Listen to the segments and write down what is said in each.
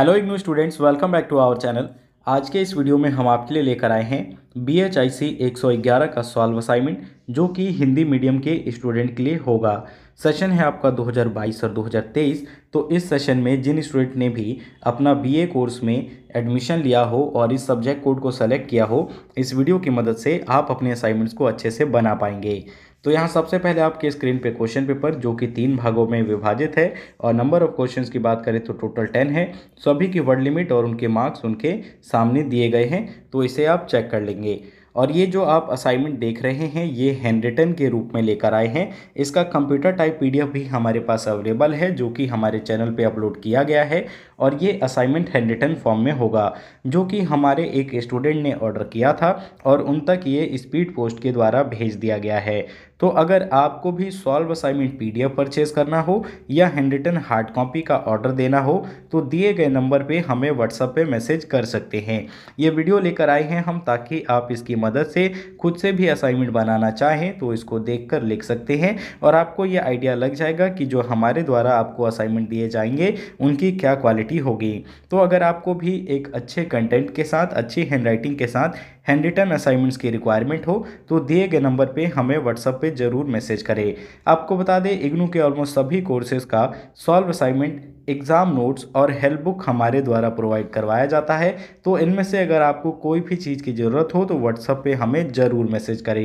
hello IGNOU students welcome back to our channel आज के इस वीडियो में हम आपके लिए लेकर आए हैं बी एच आई सी एक सौ ग्यारह का सॉल्व असाइनमेंट जो कि हिंदी मीडियम के स्टूडेंट के लिए होगा सेशन है आपका 2022 और 2023 तो इस सेशन में जिन स्टूडेंट ने भी अपना बीए कोर्स में एडमिशन लिया हो और इस सब्जेक्ट कोड को सेलेक्ट किया हो इस वीडियो की मदद से आप अपने असाइनमेंट्स को अच्छे से बना पाएंगे तो यहाँ सबसे पहले आपके स्क्रीन पे क्वेश्चन पेपर जो कि तीन भागों में विभाजित है और नंबर ऑफ क्वेश्चंस की बात करें तो टोटल टेन है सभी की वर्ड लिमिट और उनके मार्क्स उनके सामने दिए गए हैं तो इसे आप चेक कर लेंगे और ये जो आप असाइनमेंट देख रहे हैं ये हैंड रिटन के रूप में लेकर आए हैं इसका कंप्यूटर टाइप पीडीएफ भी हमारे पास अवेलेबल है जो कि हमारे चैनल पे अपलोड किया गया है और ये असाइनमेंट हैंड रिटन फॉर्म में होगा जो कि हमारे एक स्टूडेंट ने ऑर्डर किया था और उन तक ये स्पीड पोस्ट के द्वारा भेज दिया गया है तो अगर आपको भी सॉल्व असाइनमेंट पीडीएफ परचेज़ करना हो या हैंड रिटन हार्ड कॉपी का ऑर्डर देना हो तो दिए गए नंबर पे हमें व्हाट्सएप पे मैसेज कर सकते हैं ये वीडियो लेकर आए हैं हम ताकि आप इसकी मदद से खुद से भी असाइनमेंट बनाना चाहें तो इसको देख कर लिख सकते हैं और आपको ये आइडिया लग जाएगा कि जो हमारे द्वारा आपको असाइनमेंट दिए जाएंगे उनकी क्या क्वालिटी होगी तो अगर आपको भी एक अच्छे कंटेंट के साथ अच्छी हैंडराइटिंग के साथ हैंड रिटर्न असाइनमेंट्स की रिक्वायरमेंट हो तो दिए गए नंबर पर हमें व्हाट्सअप पर जरूर मैसेज करें आपको बता दें इग्नू के ऑलमोस्ट सभी कोर्सेज का सॉल्व असाइनमेंट एग्ज़ाम नोट्स और हेल्प बुक हमारे द्वारा प्रोवाइड करवाया जाता है तो इनमें से अगर आपको कोई भी चीज़ की ज़रूरत हो तो व्हाट्सअप पे हमें ज़रूर मैसेज करें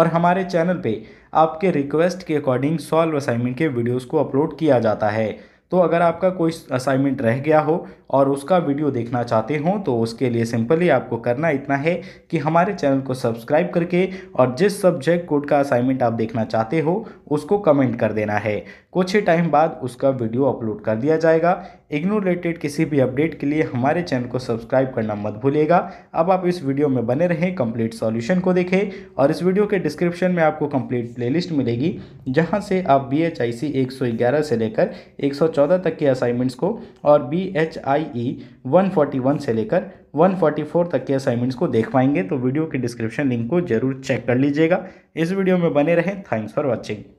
और हमारे चैनल पे आपके रिक्वेस्ट के अकॉर्डिंग सॉल्व असाइनमेंट के वीडियोस को अपलोड किया जाता है तो अगर आपका कोई असाइनमेंट रह गया हो और उसका वीडियो देखना चाहते हो तो उसके लिए सिंपली आपको करना इतना है कि हमारे चैनल को सब्सक्राइब करके और जिस सब्जेक्ट कोड का असाइनमेंट आप देखना चाहते हो उसको कमेंट कर देना है कुछ ही टाइम बाद उसका वीडियो अपलोड कर दिया जाएगा इग्नू रिलेटेड किसी भी अपडेट के लिए हमारे चैनल को सब्सक्राइब करना मत भूलिएगा अब आप इस वीडियो में बने रहें कंप्लीट सॉल्यूशन को देखें और इस वीडियो के डिस्क्रिप्शन में आपको कंप्लीट प्लेलिस्ट मिलेगी जहां से आप बी एच आई सी एक सौ ग्यारह से लेकर एक सौ चौदह तक के असाइनमेंट्स को और B H I E one forty one से लेकर वन फोर्टी फोर तक के असाइनमेंट्स को देख पाएंगे तो वीडियो के डिस्क्रिप्शन लिंक को जरूर चेक कर लीजिएगा इस वीडियो में बने रहें थैंक्स फॉर वॉचिंग